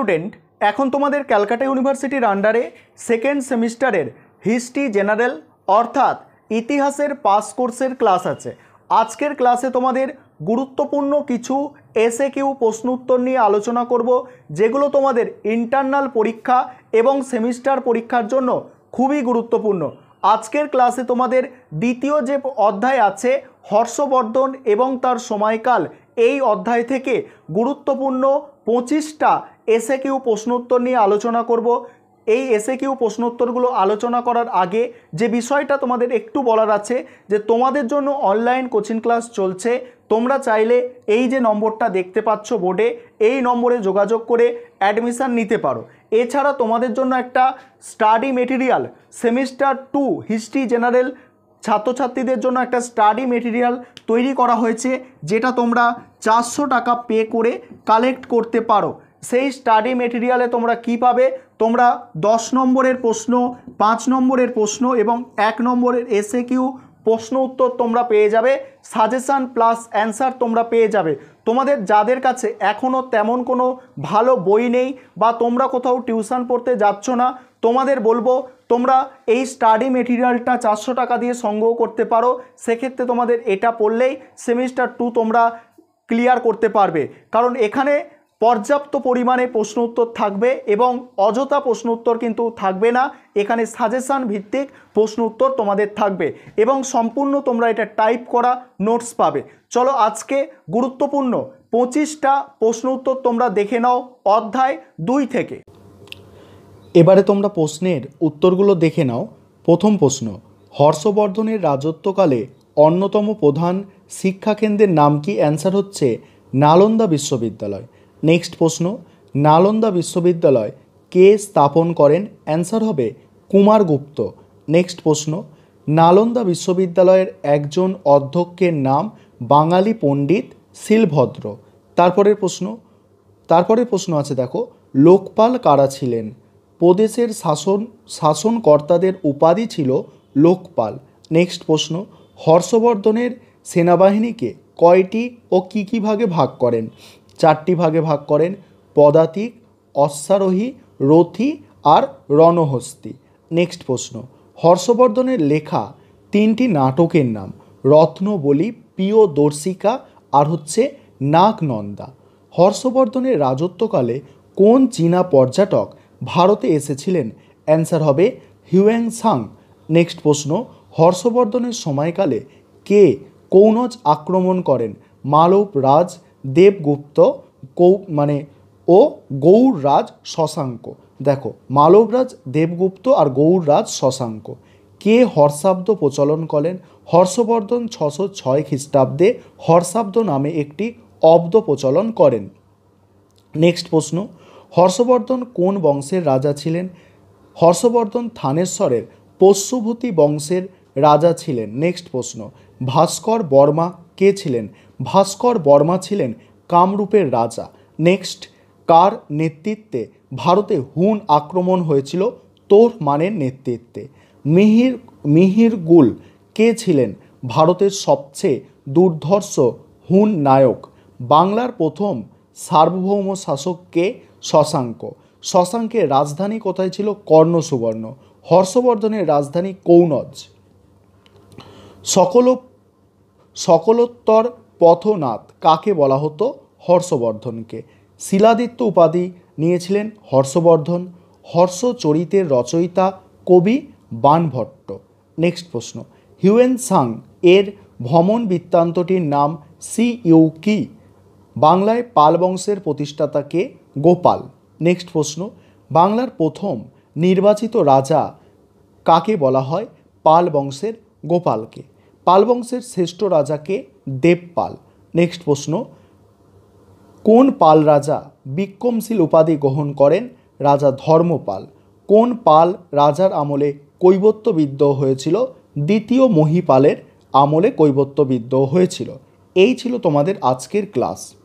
student এখন তোমাদের ক্যালকাটা ইউনিভার্সিটির আন্ডারে সেকেন্ড সেমিস্টারের হিস্ট্রি জেনারেল অর্থাৎ ইতিহাসের পাস কোর্সের ক্লাস আছে আজকের ক্লাসে তোমাদের গুরুত্বপূর্ণ কিছু এসে কিউ প্রশ্ন উত্তর নিয়ে আলোচনা করব যেগুলো তোমাদের ইন্টারনাল পরীক্ষা এবং সেমিস্টার পরীক্ষার জন্য খুবই গুরুত্বপূর্ণ আজকের ক্লাসে তোমাদের দ্বিতীয় যে অধ্যায় আছে হর্ষবর্ধন এবং তার সময়কাল এই অধ্যায় থেকে গুরুত্বপূর্ণ পঁচিশটা এসে কিউ প্রশ্নোত্তর নিয়ে আলোচনা করব এই এসে কিউ প্রশ্নোত্তরগুলো আলোচনা করার আগে যে বিষয়টা তোমাদের একটু বলার আছে যে তোমাদের জন্য অনলাইন কোচিং ক্লাস চলছে তোমরা চাইলে এই যে নম্বরটা দেখতে পাচ্ছ বোর্ডে এই নম্বরে যোগাযোগ করে অ্যাডমিশান নিতে পারো এছাড়া তোমাদের জন্য একটা study material semester two history general ছাত্রছাত্রীদের জন্য একটা স্টাডি মেটেরিয়াল তৈরি করা হয়েছে যেটা তোমরা চারশো টাকা পে করে কালেক্ট করতে পারো সেই স্টাডি মেটেরিয়ালে তোমরা কি পাবে তোমরা দশ নম্বরের প্রশ্ন পাঁচ নম্বরের প্রশ্ন এবং এক নম্বরের এসে কিউ প্রশ্ন উত্তর তোমরা পেয়ে যাবে সাজেশান প্লাস অ্যান্সার তোমরা পেয়ে যাবে তোমাদের যাদের কাছে এখনও তেমন কোনো ভালো বই নেই বা তোমরা কোথাও টিউশন পড়তে যাচ্ছ না তোমাদের বলবো তোমরা এই স্টাডি মেটেরিয়ালটা চারশো টাকা দিয়ে সংগ্রহ করতে পারো সেক্ষেত্রে তোমাদের এটা পড়লেই সেমিস্টার টু তোমরা ক্লিয়ার করতে পারবে কারণ এখানে পর্যাপ্ত পরিমাণে প্রশ্ন উত্তর থাকবে এবং অযথা প্রশ্ন উত্তর কিন্তু থাকবে না এখানে সাজেশান ভিত্তিক প্রশ্ন উত্তর তোমাদের থাকবে এবং সম্পূর্ণ তোমরা এটা টাইপ করা নোটস পাবে চলো আজকে গুরুত্বপূর্ণ পঁচিশটা প্রশ্ন উত্তর তোমরা দেখে নাও অধ্যায় দুই থেকে এবারে তোমরা প্রশ্নের উত্তরগুলো দেখে নাও প্রথম প্রশ্ন হর্ষবর্ধনের রাজত্বকালে অন্যতম প্রধান শিক্ষাকেন্দ্রের নাম কি অ্যান্সার হচ্ছে নালন্দা বিশ্ববিদ্যালয় নেক্সট প্রশ্ন নালন্দা বিশ্ববিদ্যালয় কে স্থাপন করেন অ্যান্সার হবে কুমারগুপ্ত নেক্সট প্রশ্ন নালন্দা বিশ্ববিদ্যালয়ের একজন অধ্যক্ষের নাম বাঙালি পণ্ডিত শিলভদ্র তারপরের প্রশ্ন তারপরের প্রশ্ন আছে দেখো লোকপাল কারা ছিলেন প্রদেশের শাসন শাসনকর্তাদের উপাধি ছিল লোকপাল নেক্সট প্রশ্ন হর্ষবর্ধনের সেনাবাহিনীকে কয়টি ও কী কী ভাগে ভাগ করেন চারটি ভাগে ভাগ করেন পদাতিক অশ্বারোহী রথী আর রণহস্তি নেক্সট প্রশ্ন হর্ষবর্ধনের লেখা তিনটি নাটকের নাম রত্নবলি দর্শিকা আর হচ্ছে নাগনন্দা হর্ষবর্ধনের রাজত্বকালে কোন চীনা পর্যটক ভারতে এসেছিলেন অ্যান্সার হবে হিউয়াং সাং নেক্সট প্রশ্ন হর্ষবর্ধনের সময়কালে কে কৌনজ আক্রমণ করেন মালব রাজ দেবগুপ্ত গৌ মানে ও গৌররাজ শশাঙ্ক দেখো মালবরাজ দেবগুপ্ত আর গৌররাজ শশাঙ্ক কে হর্ষাব্দ প্রচলন করেন হর্ষবর্ধন ছশো ছয় খ্রিস্টাব্দে হর্ষাব্দ নামে একটি অব্দ প্রচলন করেন নেক্সট প্রশ্ন হর্ষবর্ধন কোন বংশের রাজা ছিলেন হর্ষবর্ধন থানেশ্বরের পশ্যভূতি বংশের রাজা ছিলেন নেক্সট প্রশ্ন ভাস্কর বর্মা কে ছিলেন ভাস্কর বর্মা ছিলেন কামরূপের রাজা নেক্সট কার নেতৃত্বে ভারতে হুন আক্রমণ হয়েছিল তোর মানের নেতৃত্বে মিহির মিহির গুল কে ছিলেন ভারতের সবচেয়ে দুর্ধর্ষ হুন নায়ক বাংলার প্রথম সার্বভৌম শাসক কে শশাঙ্ক শশাঙ্কের রাজধানী কোথায় ছিল কর্ণসুবর্ণ হর্ষবর্ধনের রাজধানী কৌনজ সকল সকলোত্তর পথনাথ কাকে বলা হতো হর্ষবর্ধনকে শিলাদিত্য উপাধি নিয়েছিলেন হর্ষবর্ধন হর্ষ চরিতের রচয়িতা কবি বানভট্ট নেক্সট প্রশ্ন হিউয়েন সাং এর ভ্রমণ বৃত্তান্তটির নাম সি ইউ কি বাংলায় পাল বংশের প্রতিষ্ঠাতাকে গোপাল নেক্সট প্রশ্ন বাংলার প্রথম নির্বাচিত রাজা কাকে বলা হয় পাল বংশের গোপালকে পাল বংশের শ্রেষ্ঠ রাজাকে দেবপাল নেক্সট প্রশ্ন কোন পাল রাজা বিক্রমশীল উপাধি গ্রহণ করেন রাজা ধর্মপাল কোন পাল রাজার আমলে কৈবত্য বিদ্রোহ হয়েছিল দ্বিতীয় মহিপালের আমলে কৈবত্য বিদ্রোহ হয়েছিল এই ছিল তোমাদের আজকের ক্লাস